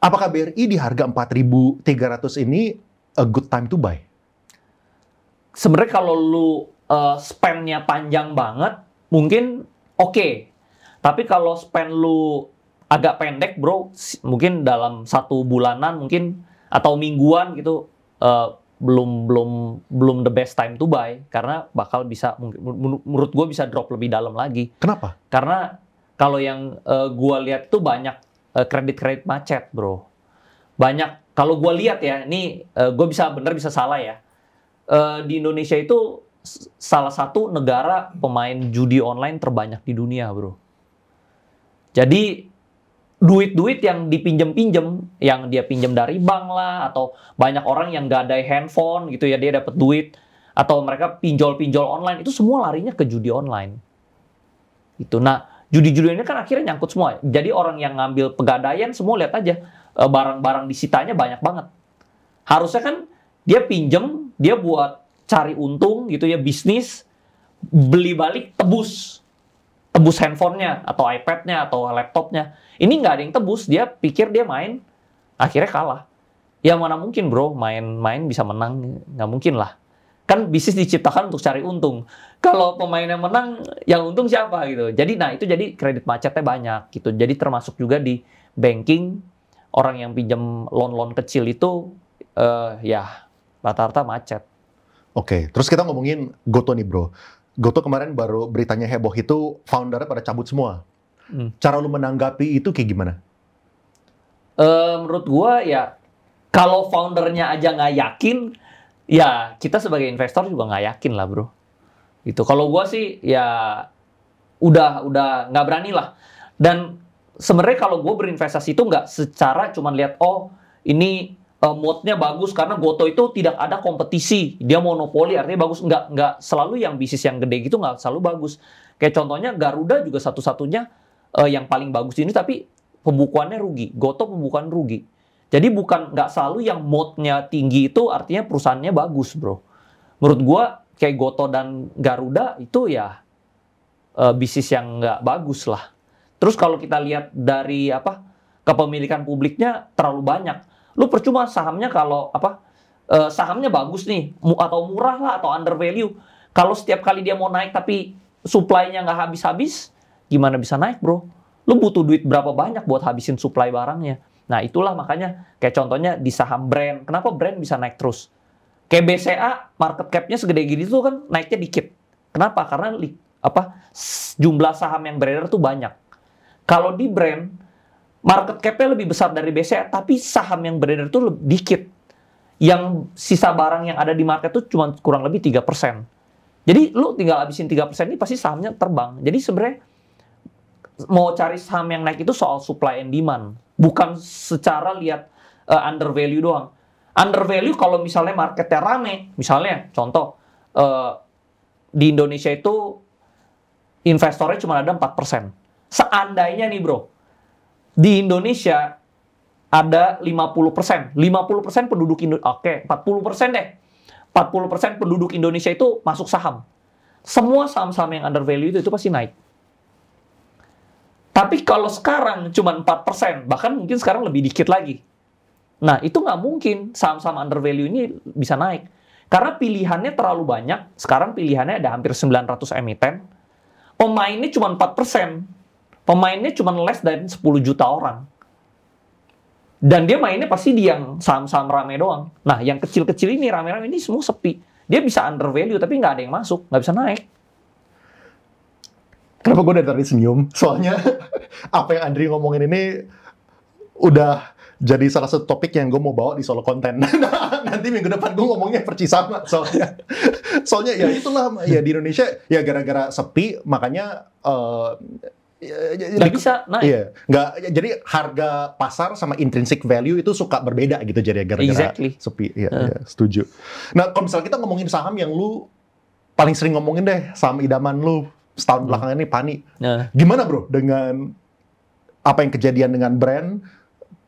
apakah BRI di harga 4.300 ini a good time to buy sebenarnya kalau lu uh, spendnya panjang banget mungkin oke okay. tapi kalau spend lu agak pendek bro mungkin dalam satu bulanan mungkin atau mingguan gitu uh, belum belum belum the best time to buy karena bakal bisa menurut gue bisa drop lebih dalam lagi kenapa karena kalau yang uh, eh, gue lihat tuh banyak uh, eh, kredit kredit macet bro banyak kalau gue lihat ya ini uh, gue bisa bener bisa salah ya uh, di Indonesia itu salah satu negara pemain judi online terbanyak di dunia bro jadi duit-duit yang dipinjem-pinjem, yang dia pinjem dari bank lah, atau banyak orang yang gak ada handphone gitu ya, dia dapat duit, atau mereka pinjol-pinjol online, itu semua larinya ke judi online. Itu. Nah, judi-judi ini kan akhirnya nyangkut semua. Jadi orang yang ngambil pegadaian semua lihat aja, e, barang-barang disitanya banyak banget. Harusnya kan dia pinjem, dia buat cari untung gitu ya, bisnis, beli balik, tebus tebus handphonenya atau iPadnya atau laptopnya. Ini nggak ada yang tebus, dia pikir dia main, akhirnya kalah. Ya mana mungkin bro, main-main bisa menang, nggak mungkin lah. Kan bisnis diciptakan untuk cari untung. Kalau pemain yang menang, yang untung siapa gitu. Jadi nah itu jadi kredit macetnya banyak gitu. Jadi termasuk juga di banking, orang yang pinjam loan-loan kecil itu uh, ya rata-rata macet. Oke, terus kita ngomongin Goto nih bro. GoTo kemarin baru beritanya heboh itu foundernya pada cabut semua. Hmm. Cara lu menanggapi itu kayak gimana? Uh, menurut gua ya kalau foundernya aja nggak yakin, ya kita sebagai investor juga nggak yakin lah bro. Itu kalau gua sih ya udah udah nggak berani lah. Dan sebenarnya kalau gua berinvestasi itu nggak secara cuman lihat oh ini uh, eh, mode-nya bagus karena Goto itu tidak ada kompetisi. Dia monopoli artinya bagus. Nggak, nggak selalu yang bisnis yang gede gitu nggak selalu bagus. Kayak contohnya Garuda juga satu-satunya uh, yang paling bagus ini tapi pembukuannya rugi. Goto pembukuan rugi. Jadi bukan nggak selalu yang mode-nya tinggi itu artinya perusahaannya bagus bro. Menurut gua kayak Goto dan Garuda itu ya uh, bisnis yang nggak bagus lah. Terus kalau kita lihat dari apa kepemilikan publiknya terlalu banyak. Lu percuma sahamnya kalau apa? Eh, sahamnya bagus nih mu, atau murah lah atau under value. Kalau setiap kali dia mau naik tapi supply-nya nggak habis-habis, gimana bisa naik, Bro? Lu butuh duit berapa banyak buat habisin supply barangnya? Nah, itulah makanya kayak contohnya di saham brand. Kenapa brand bisa naik terus? Kayak BCA market cap-nya segede gini tuh kan naiknya dikit. Kenapa? Karena apa jumlah saham yang beredar tuh banyak. Kalau di brand market cap-nya lebih besar dari BCA, tapi saham yang beredar itu lebih dikit. Yang sisa barang yang ada di market itu cuma kurang lebih 3%. Jadi lu tinggal habisin 3% ini pasti sahamnya terbang. Jadi sebenarnya mau cari saham yang naik itu soal supply and demand, bukan secara lihat uh, under value doang. Under value kalau misalnya marketnya rame, misalnya contoh uh, di Indonesia itu investornya cuma ada 4%. Seandainya nih bro, di Indonesia ada 50%. 50% penduduk Indonesia. Oke, 40% deh. 40% penduduk Indonesia itu masuk saham. Semua saham-saham yang undervalue itu, itu pasti naik. Tapi kalau sekarang cuma 4%, bahkan mungkin sekarang lebih dikit lagi. Nah, itu nggak mungkin saham-saham undervalue ini bisa naik. Karena pilihannya terlalu banyak. Sekarang pilihannya ada hampir 900 emiten. Pemainnya cuma 4% pemainnya cuma less dari 10 juta orang. Dan dia mainnya pasti di yang saham-saham rame doang. Nah, yang kecil-kecil ini, rame-rame ini semua sepi. Dia bisa undervalue, tapi nggak ada yang masuk, nggak bisa naik. Kenapa gue dari tadi senyum? Soalnya apa yang Andri ngomongin ini udah jadi salah satu topik yang gue mau bawa di solo konten. Nanti minggu depan gue ngomongnya percis sama soalnya. Soalnya ya itulah ya di Indonesia ya gara-gara sepi makanya uh, Iya, iya, iya, nggak bisa naik. Iya, nggak. Jadi harga pasar sama intrinsic value itu suka berbeda gitu jadi ya, gara-gara exactly. sepi. Iya, uh. iya, setuju. Nah, kalau misalnya kita ngomongin saham yang lu paling sering ngomongin deh saham idaman lu setahun hmm. belakangan ini panik, Uh. Nah. Gimana bro dengan apa yang kejadian dengan brand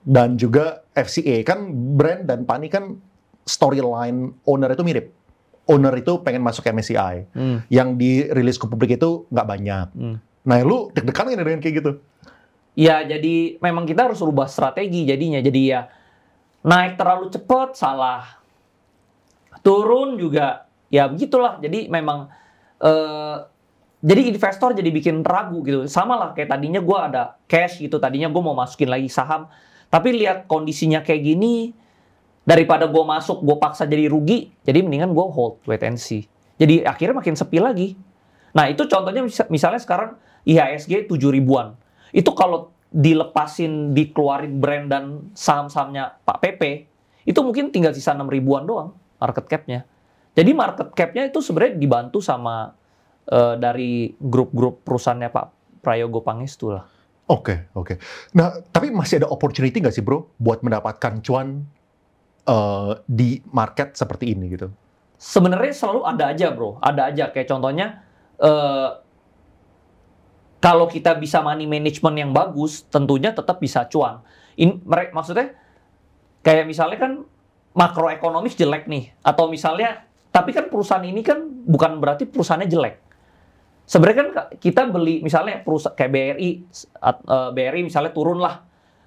dan juga FCA kan brand dan panik kan storyline owner itu mirip owner itu pengen masuk MSCI. Hmm. Yang dirilis ke publik itu nggak banyak. Hmm. Nah, lu deg-degan gak dengan kayak gitu? Ya, jadi memang kita harus rubah strategi jadinya. Jadi ya naik terlalu cepat salah. Turun juga ya begitulah. Jadi memang eh, jadi investor jadi bikin ragu gitu. Sama lah kayak tadinya gue ada cash gitu. Tadinya gue mau masukin lagi saham. Tapi lihat kondisinya kayak gini, daripada gue masuk, gue paksa jadi rugi, jadi mendingan gue hold, wait and see. Jadi akhirnya makin sepi lagi. Nah itu contohnya misalnya sekarang IHSG 7 ribuan. Itu kalau dilepasin, dikeluarin brand dan saham-sahamnya Pak PP, itu mungkin tinggal sisa 6 ribuan doang market cap-nya. Jadi market cap-nya itu sebenarnya dibantu sama uh, dari grup-grup perusahaannya Pak Prayogo Pangestu lah. Oke, okay, oke. Okay. Nah, tapi masih ada opportunity nggak sih bro buat mendapatkan cuan uh, di market seperti ini gitu? Sebenarnya selalu ada aja bro, ada aja. Kayak contohnya uh, kalau kita bisa money management yang bagus, tentunya tetap bisa cuan. In, maksudnya kayak misalnya kan makroekonomis jelek nih, atau misalnya tapi kan perusahaan ini kan bukan berarti perusahaannya jelek. Sebenarnya kan kita beli misalnya perusahaan kayak BRI, e, BRI misalnya turun lah,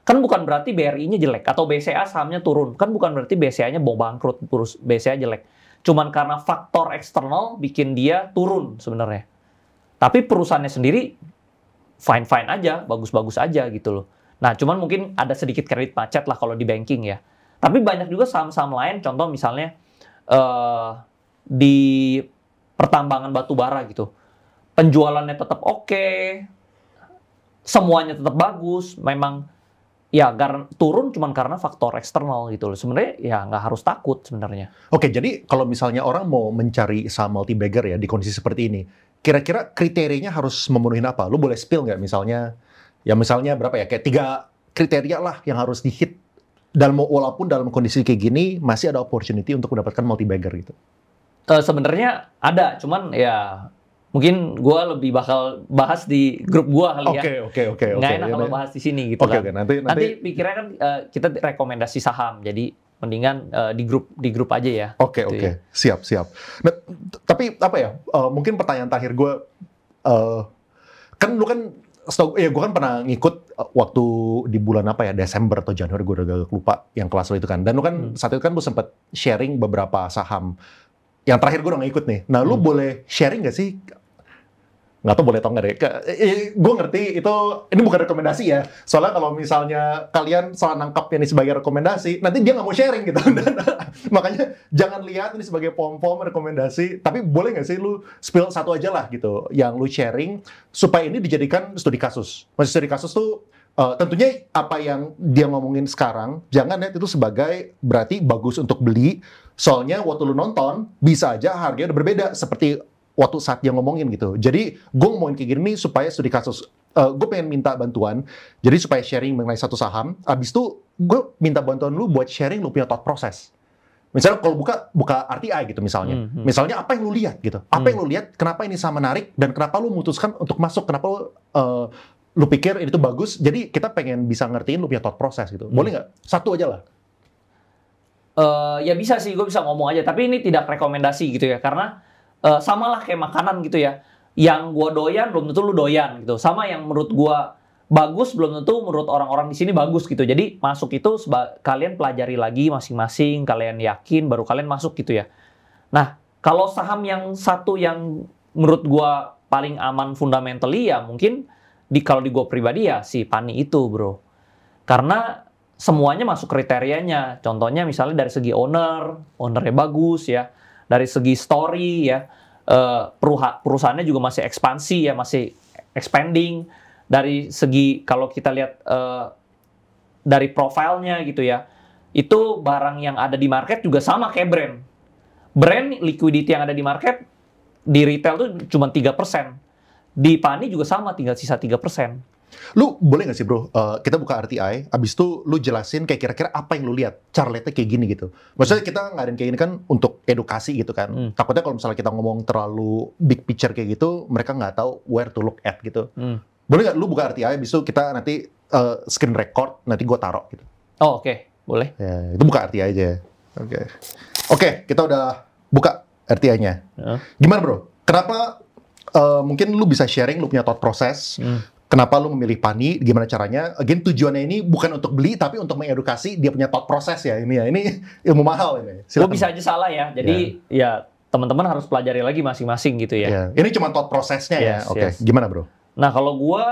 kan bukan berarti BRI-nya jelek atau BCA sahamnya turun, kan bukan berarti BCA-nya mau bangkrut, BCA jelek. Cuman karena faktor eksternal bikin dia turun sebenarnya. Tapi perusahaannya sendiri fine fine aja, bagus bagus aja gitu loh. Nah cuman mungkin ada sedikit kredit macet lah kalau di banking ya. Tapi banyak juga saham-saham lain, contoh misalnya uh, di pertambangan batu bara gitu, penjualannya tetap oke, okay, semuanya tetap bagus, memang ya karena turun cuman karena faktor eksternal gitu loh. Sebenarnya ya nggak harus takut sebenarnya. Oke, jadi kalau misalnya orang mau mencari saham multi bagger ya di kondisi seperti ini, kira-kira kriterianya harus memenuhi apa? Lu boleh spill nggak misalnya? Ya misalnya berapa ya? Kayak tiga kriteria lah yang harus dihit dalam walaupun dalam kondisi kayak gini masih ada opportunity untuk mendapatkan multi bagger gitu. Uh, Sebenarnya ada, cuman ya mungkin gue lebih bakal bahas di grup gue kali ya. Oke oke oke. Nggak enak ya, kalau ya. bahas di sini gitu okay, kan. Okay, nanti, nanti nanti pikirnya kan uh, kita rekomendasi saham, jadi mendingan uh, di grup di grup aja ya. Oke okay, gitu oke okay. ya. siap siap. Nah, tapi apa ya? Uh, mungkin pertanyaan terakhir gue uh, kan lu kan stok ya gue kan pernah ngikut eh, waktu di bulan apa ya Desember atau Januari gue udah gak lupa yang kelas lo itu kan dan lu kan hmm. saat itu kan lu sempet sharing beberapa saham yang terakhir gue udah ngikut nih nah lu hmm. boleh sharing gak sih nggak tau boleh tau nggak deh. Eh, gue ngerti itu ini bukan rekomendasi ya. Soalnya kalau misalnya kalian salah nangkap ini sebagai rekomendasi, nanti dia nggak mau sharing gitu. makanya jangan lihat ini sebagai pom pom rekomendasi. Tapi boleh nggak sih lu spill satu aja lah gitu, yang lu sharing supaya ini dijadikan studi kasus. Masih studi kasus tuh Uh, tentunya apa yang dia ngomongin sekarang, jangan lihat itu sebagai berarti bagus untuk beli. Soalnya waktu lu nonton, bisa aja harganya udah berbeda. Seperti waktu saat dia ngomongin gitu. Jadi gue ngomongin kayak gini supaya studi kasus, uh, eh, gue pengen minta bantuan, jadi supaya sharing mengenai satu saham, abis itu gue minta bantuan lu buat sharing lu punya thought process. Misalnya kalau buka buka RTI gitu misalnya. Hmm, hmm. Misalnya apa yang lu lihat gitu. Apa hmm. yang lu lihat, kenapa ini sama menarik dan kenapa lu memutuskan untuk masuk, kenapa lu uh, lu pikir ini tuh bagus, jadi kita pengen bisa ngertiin lu punya thought process gitu. Hmm. Boleh nggak? Satu aja lah. Uh, ya bisa sih, gue bisa ngomong aja. Tapi ini tidak rekomendasi gitu ya, karena uh, samalah kayak makanan gitu ya. Yang gue doyan belum tentu lu doyan gitu. Sama yang menurut gue bagus belum tentu menurut orang-orang di sini bagus gitu. Jadi masuk itu kalian pelajari lagi masing-masing, kalian yakin baru kalian masuk gitu ya. Nah, kalau saham yang satu yang menurut gua paling aman fundamentally ya mungkin di kalau di gua pribadi ya si Pani itu, Bro. Karena semuanya masuk kriterianya. Contohnya misalnya dari segi owner, ownernya bagus ya dari segi story ya uh, perusahaannya juga masih ekspansi ya masih expanding dari segi kalau kita lihat uh, dari profilnya gitu ya itu barang yang ada di market juga sama kayak brand brand liquidity yang ada di market di retail tuh cuma tiga persen Di Pani juga sama, tinggal sisa tiga persen. Lu boleh gak sih bro, uh, kita buka RTI, abis itu lu jelasin kayak kira-kira apa yang lu lihat, Charlotte kayak gini gitu. Maksudnya kita ngadain kayak gini kan untuk edukasi gitu kan. Hmm. Takutnya kalau misalnya kita ngomong terlalu big picture kayak gitu, mereka gak tahu where to look at gitu. Hmm. Boleh gak lu buka RTI, abis itu kita nanti uh, screen record, nanti gua taruh gitu. Oh oke, okay. boleh. Ya, itu buka RTI aja. Oke, okay. oke okay, kita udah buka RTI-nya. Uh. Gimana bro? Kenapa uh, mungkin lu bisa sharing lu punya thought process hmm kenapa lu memilih Pani, gimana caranya. Again, tujuannya ini bukan untuk beli, tapi untuk mengedukasi dia punya thought proses ya ini ya. Ini ilmu mahal ini. Silahkan. Lu bisa aja salah ya, jadi yeah. ya teman-teman harus pelajari lagi masing-masing gitu ya. Yeah. Ini cuma thought prosesnya ya? yes, ya, oke. Okay. Yes. Gimana bro? Nah kalau gue,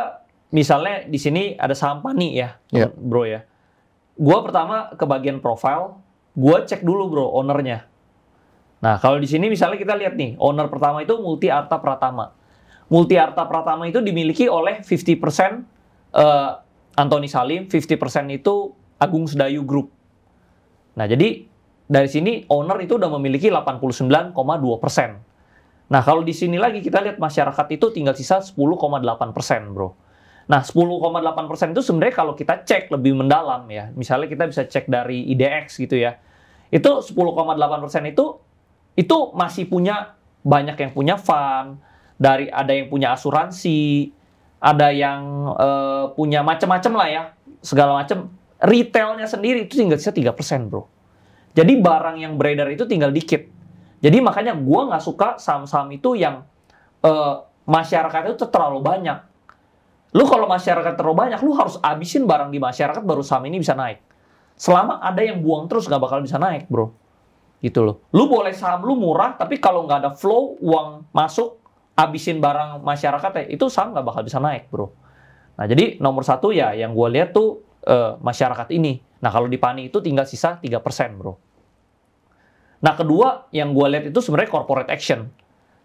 misalnya di sini ada saham Pani ya, yeah. bro ya. Gue pertama ke bagian profile, gue cek dulu bro ownernya. Nah, kalau di sini misalnya kita lihat nih, owner pertama itu Multi Arta Pratama. Multiarta Pratama itu dimiliki oleh 50% uh, Antoni Salim, 50% itu Agung Sedayu Group. Nah, jadi dari sini owner itu udah memiliki 89,2%. Nah, kalau di sini lagi kita lihat masyarakat itu tinggal sisa 10,8%, Bro. Nah, 10,8% itu sebenarnya kalau kita cek lebih mendalam ya. Misalnya kita bisa cek dari IDX gitu ya. Itu 10,8% itu itu masih punya banyak yang punya fund, dari ada yang punya asuransi, ada yang uh, punya macam-macam lah ya, segala macam. Retailnya sendiri itu tinggal sisa persen Bro. Jadi barang yang beredar itu tinggal dikit. Jadi makanya gua nggak suka saham-saham itu yang uh, masyarakat itu terlalu banyak. Lu kalau masyarakat terlalu banyak, lu harus abisin barang di masyarakat baru saham ini bisa naik. Selama ada yang buang terus nggak bakal bisa naik, Bro. Gitu loh. Lu boleh saham lu murah, tapi kalau nggak ada flow uang masuk abisin barang masyarakat ya, itu saham nggak bakal bisa naik bro. Nah jadi nomor satu ya yang gue lihat tuh uh, masyarakat ini. Nah kalau di Pani itu tinggal sisa 3% bro. Nah kedua yang gue lihat itu sebenarnya corporate action.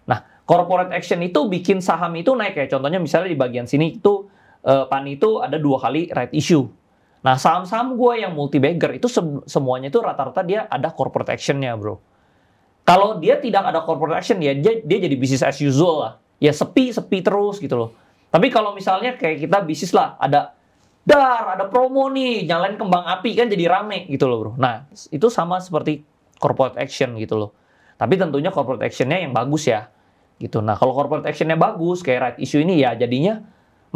Nah corporate action itu bikin saham itu naik ya. Contohnya misalnya di bagian sini itu uh, Pani itu ada dua kali right issue. Nah saham-saham gue yang multi bagger itu sem semuanya itu rata-rata dia ada corporate actionnya bro. Kalau dia tidak ada corporate action ya dia, dia jadi bisnis as usual lah. Ya sepi-sepi terus gitu loh. Tapi kalau misalnya kayak kita bisnis lah ada dar ada promo nih nyalain kembang api kan jadi rame gitu loh bro. Nah itu sama seperti corporate action gitu loh. Tapi tentunya corporate actionnya yang bagus ya gitu. Nah kalau corporate actionnya bagus kayak right issue ini ya jadinya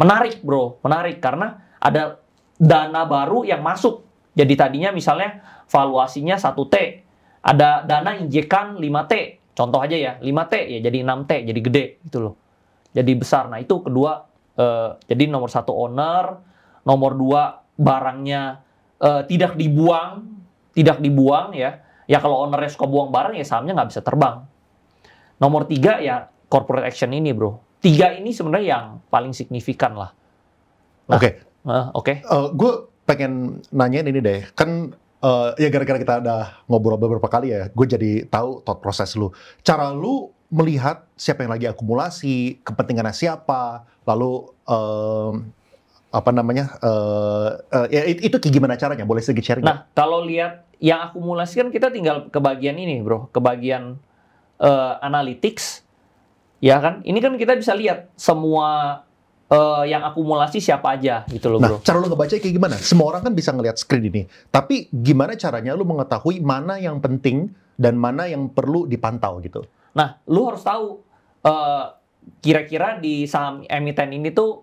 menarik bro, menarik karena ada dana baru yang masuk. Jadi tadinya misalnya valuasinya 1T, ada dana injekan 5T, contoh aja ya, 5T ya jadi 6T, jadi gede gitu loh. Jadi besar. Nah, itu kedua eh, jadi nomor satu owner, nomor dua barangnya eh, tidak dibuang, tidak dibuang ya. Ya kalau owner suka buang barang ya sahamnya nggak bisa terbang. Nomor tiga ya corporate action ini bro. Tiga ini sebenarnya yang paling signifikan lah. Nah, oke. Nah, Oke. Okay. Uh, okay. uh, eh, gue pengen nanyain ini deh. Kan uh, ya gara-gara kita udah ngobrol beberapa kali ya, gue jadi tahu thought proses lu. Cara lu melihat siapa yang lagi akumulasi, kepentingannya siapa, lalu uh, apa namanya uh, uh, ya itu kayak gimana caranya? Boleh sedikit sharing? Nah, ya? kalau lihat yang akumulasi kan kita tinggal ke bagian ini, bro, ke bagian uh, analytics, ya kan? Ini kan kita bisa lihat semua uh, yang akumulasi siapa aja gitu loh, nah, bro. Cara lo ngebaca kayak gimana? Semua orang kan bisa ngelihat screen ini. Tapi gimana caranya lo mengetahui mana yang penting dan mana yang perlu dipantau gitu? Nah, lo harus tahu kira eh, kira-kira di saham emiten ini tuh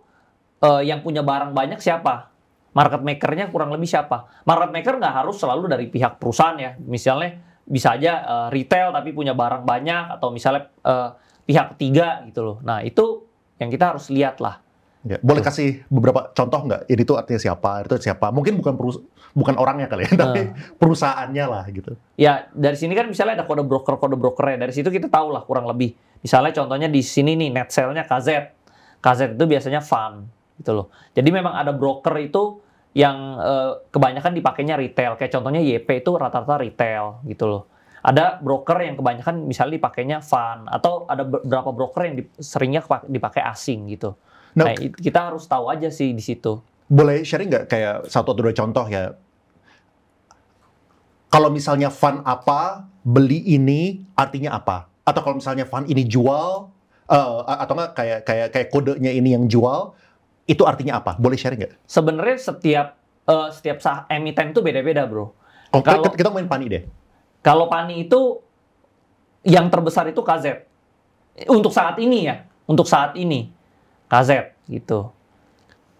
uh, yang punya barang banyak siapa? Market makernya kurang lebih siapa? Market maker nggak harus selalu dari pihak perusahaan ya. Misalnya bisa aja uh, retail tapi punya barang banyak atau misalnya uh, pihak ketiga gitu loh. Nah itu yang kita harus lihat lah Ya. Boleh kasih beberapa contoh nggak? Ini tuh artinya siapa? Itu siapa? Mungkin bukan perus bukan orangnya kali ya, tapi nah. perusahaannya lah gitu. Ya dari sini kan misalnya ada kode broker kode brokernya. Dari situ kita tahu lah kurang lebih. Misalnya contohnya di sini nih net sale-nya KZ. KZ itu biasanya fun, gitu loh. Jadi memang ada broker itu yang eh, kebanyakan dipakainya retail. Kayak contohnya YP itu rata-rata retail gitu loh. Ada broker yang kebanyakan misalnya dipakainya fun, atau ada beberapa broker yang di, seringnya dipakai asing gitu. Nah, nah kita harus tahu aja sih di situ. Boleh sharing nggak kayak satu atau dua contoh ya? Kalau misalnya fun apa, beli ini artinya apa? Atau kalau misalnya fun ini jual, uh, atau nggak kayak kayak kayak kodenya ini yang jual, itu artinya apa? Boleh sharing nggak? Sebenarnya setiap uh, setiap sah emiten itu beda-beda, bro. Oh, kalau kita main pani deh. Kalau pani itu yang terbesar itu KZ. Untuk saat ini ya, untuk saat ini. KZ gitu.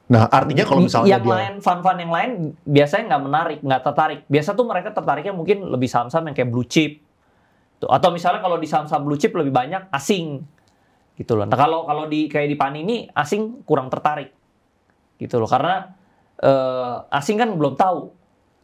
Nah, artinya kalau misalnya yang dia... lain fan-fan yang lain biasanya nggak menarik, nggak tertarik. Biasa tuh mereka tertariknya mungkin lebih saham-saham yang kayak blue chip. Tuh. Atau misalnya kalau di saham-saham blue chip lebih banyak asing. Gitu loh. Nah, kalau kalau di kayak di pan ini asing kurang tertarik. Gitu loh. Karena uh, asing kan belum tahu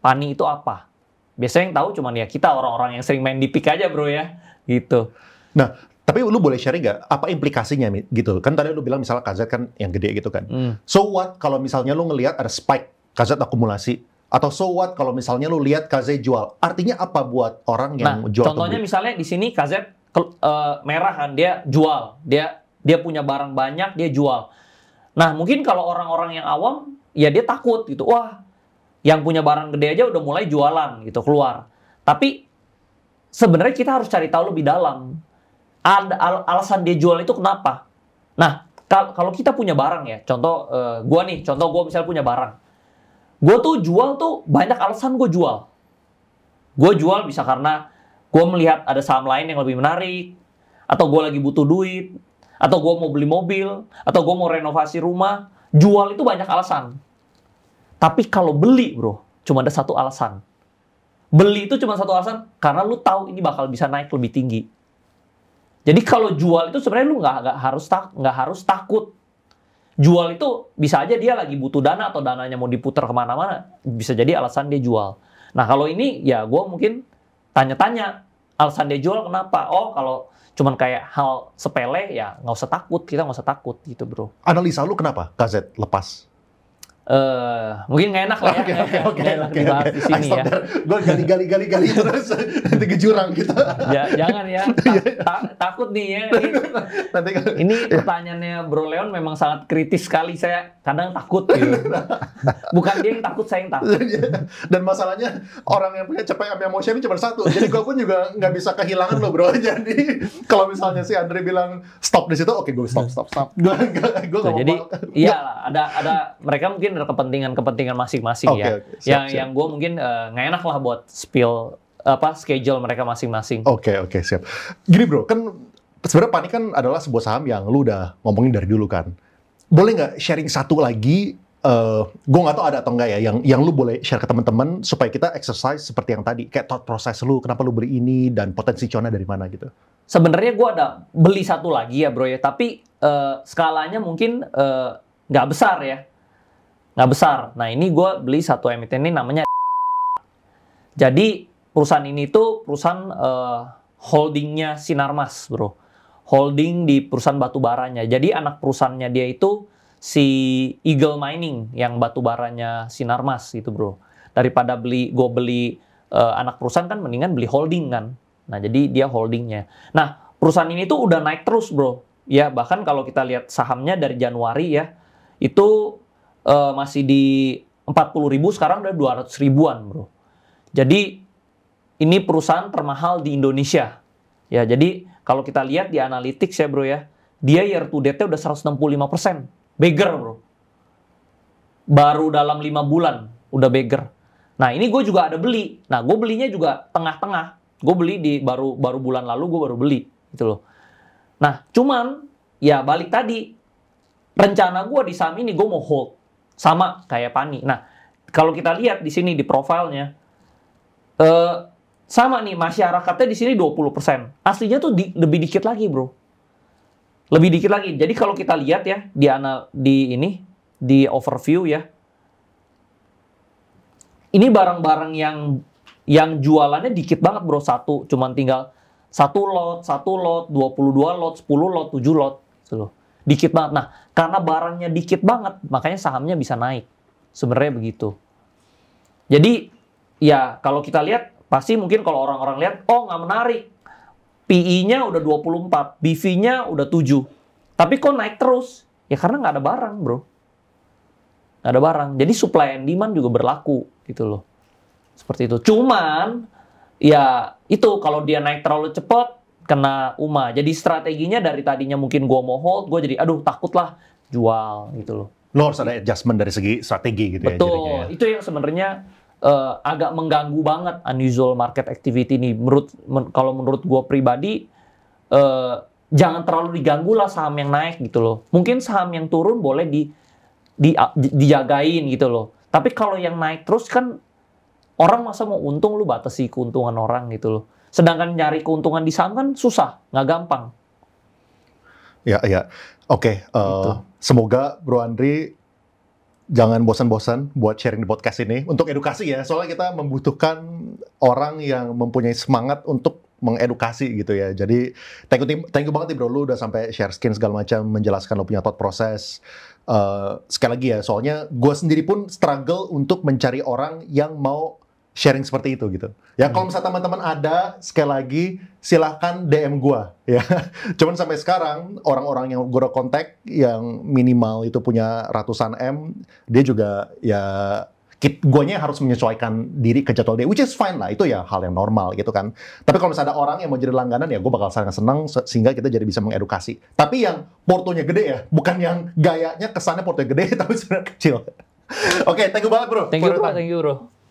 Pani itu apa. Biasanya yang tahu cuman ya kita orang-orang yang sering main di pick aja, Bro ya. Gitu. Nah, tapi lu boleh share nggak apa implikasinya gitu? Kan tadi lu bilang misalnya KZ kan yang gede gitu kan. hmm. So what kalau misalnya lu ngelihat ada spike KZ akumulasi atau so what kalau misalnya lu lihat KZ jual? Artinya apa buat orang yang nah, jual? Contohnya misalnya di sini KZ uh, eh, merah kan dia jual, dia dia punya barang banyak dia jual. Nah mungkin kalau orang-orang yang awam ya dia takut gitu. Wah yang punya barang gede aja udah mulai jualan gitu keluar. Tapi sebenarnya kita harus cari tahu lebih dalam ada al alasan dia jual itu kenapa? Nah, kalau kita punya barang ya, contoh uh, gua nih, contoh gua misalnya punya barang. Gua tuh jual tuh banyak alasan gua jual. Gua jual bisa karena gua melihat ada saham lain yang lebih menarik atau gua lagi butuh duit atau gua mau beli mobil atau gua mau renovasi rumah. Jual itu banyak alasan. Tapi kalau beli, Bro, cuma ada satu alasan. Beli itu cuma satu alasan karena lu tahu ini bakal bisa naik lebih tinggi jadi kalau jual itu sebenarnya lu nggak nggak harus tak nggak harus takut. Jual itu bisa aja dia lagi butuh dana atau dananya mau diputar kemana-mana. Bisa jadi alasan dia jual. Nah kalau ini ya gue mungkin tanya-tanya alasan dia jual kenapa? Oh kalau cuman kayak hal sepele ya nggak usah takut kita nggak usah takut gitu bro. Analisa lu kenapa kz lepas? Uh, mungkin nggak enak lah ya. Oke oke oke. Dibahas di sini ya. Gue gali gali gali gali terus nanti ke jurang gitu. Ya, jangan ya. Iya, iya. Ta ta takut nih ya. Ini, nanti kan- ini iya. pertanyaannya Bro Leon memang sangat kritis sekali. Saya kadang takut gitu. Bukan dia yang takut, saya yang takut. Dan masalahnya orang yang punya cepat yang mau ini cuma satu. Jadi gue pun juga nggak bisa kehilangan lo Bro. Jadi kalau misalnya si Andre bilang stop di situ, oke okay, gue stop stop stop. Gue gue mau. Jadi iyalah ada ada mereka mungkin mungkin ada kepentingan-kepentingan masing-masing okay, ya. Okay. Siap, yang siap. yang gue mungkin uh, nggak enak lah buat spill apa schedule mereka masing-masing. Oke, okay, oke, okay, siap. Gini bro, kan sebenarnya panik kan adalah sebuah saham yang lu udah ngomongin dari dulu kan. Boleh nggak sharing satu lagi? Uh, eh, gue nggak tau ada atau enggak ya yang yang lu boleh share ke teman-teman supaya kita exercise seperti yang tadi kayak thought proses lu kenapa lu beli ini dan potensi cuannya dari mana gitu sebenarnya gue ada beli satu lagi ya bro ya tapi uh, skalanya mungkin uh, nggak besar ya nggak besar. Nah ini gue beli satu emiten ini namanya. Jadi perusahaan ini tuh perusahaan uh, holdingnya Sinarmas bro, holding di perusahaan batu baranya. Jadi anak perusahaannya dia itu si Eagle Mining yang batu baranya Sinarmas itu bro. Daripada beli gue beli uh, anak perusahaan kan mendingan beli holding kan. Nah jadi dia holdingnya. Nah perusahaan ini tuh udah naik terus bro. Ya bahkan kalau kita lihat sahamnya dari Januari ya itu uh, masih di 40 ribu, sekarang udah 200 ribuan bro. Jadi ini perusahaan termahal di Indonesia. Ya, jadi kalau kita lihat di analitik ya bro ya, dia year to date-nya udah 165%. Beggar bro. Baru dalam lima bulan udah beggar. Nah ini gue juga ada beli. Nah gue belinya juga tengah-tengah. Gue beli di baru baru bulan lalu gue baru beli gitu loh. Nah cuman ya balik tadi rencana gue di saham ini gue mau hold sama kayak Pani. Nah, kalau kita lihat di sini di profilnya, eh, sama nih masyarakatnya di sini 20%. Aslinya tuh di, lebih dikit lagi, Bro. Lebih dikit lagi. Jadi kalau kita lihat ya di anal, di ini di overview ya. Ini barang-barang yang yang jualannya dikit banget, Bro. Satu cuman tinggal satu lot, satu lot, 22 lot, 10 lot, 7 lot. Gitu loh dikit banget. Nah, karena barangnya dikit banget, makanya sahamnya bisa naik. Sebenarnya begitu. Jadi, ya kalau kita lihat, pasti mungkin kalau orang-orang lihat, oh nggak menarik. PI-nya udah 24, BV-nya udah 7. Tapi kok naik terus? Ya karena nggak ada barang, bro. Nggak ada barang. Jadi supply and demand juga berlaku gitu loh. Seperti itu. Cuman, ya itu kalau dia naik terlalu cepat, kena UMA. Jadi strateginya dari tadinya mungkin gue mau hold, gue jadi aduh takut lah jual gitu loh. Lo harus ada adjustment dari segi strategi gitu Betul. ya. Betul, ya. itu yang sebenarnya uh, agak mengganggu banget unusual market activity ini. Menurut men, kalau menurut gue pribadi, uh, jangan terlalu diganggu lah saham yang naik gitu loh. Mungkin saham yang turun boleh di, di, di dijagain gitu loh. Tapi kalau yang naik terus kan orang masa mau untung lu batasi keuntungan orang gitu loh. Sedangkan nyari keuntungan di saham kan susah, nggak gampang. Ya, ya. Oke, okay, uh, eh, gitu. semoga Bro Andri jangan bosan-bosan buat sharing di podcast ini untuk edukasi ya. Soalnya kita membutuhkan orang yang mempunyai semangat untuk mengedukasi gitu ya. Jadi thank you, thank you banget nih bro, lu udah sampai share skin segala macam, menjelaskan lo punya thought proses. Uh, eh, sekali lagi ya, soalnya gue sendiri pun struggle untuk mencari orang yang mau sharing seperti itu gitu. Ya kalau hmm. misalnya teman-teman ada sekali lagi silahkan DM gua ya. Cuman sampai sekarang orang-orang yang gua kontak yang minimal itu punya ratusan M, dia juga ya guanya harus menyesuaikan diri ke jadwal dia, which is fine lah, itu ya hal yang normal gitu kan. Tapi kalau misalnya ada orang yang mau jadi langganan ya gua bakal sangat senang sehingga kita jadi bisa mengedukasi. Tapi yang portonya gede ya, bukan yang gayanya kesannya portonya gede tapi sebenarnya kecil. Oke, okay, thank you banget bro. Thank you bro, thank you bro.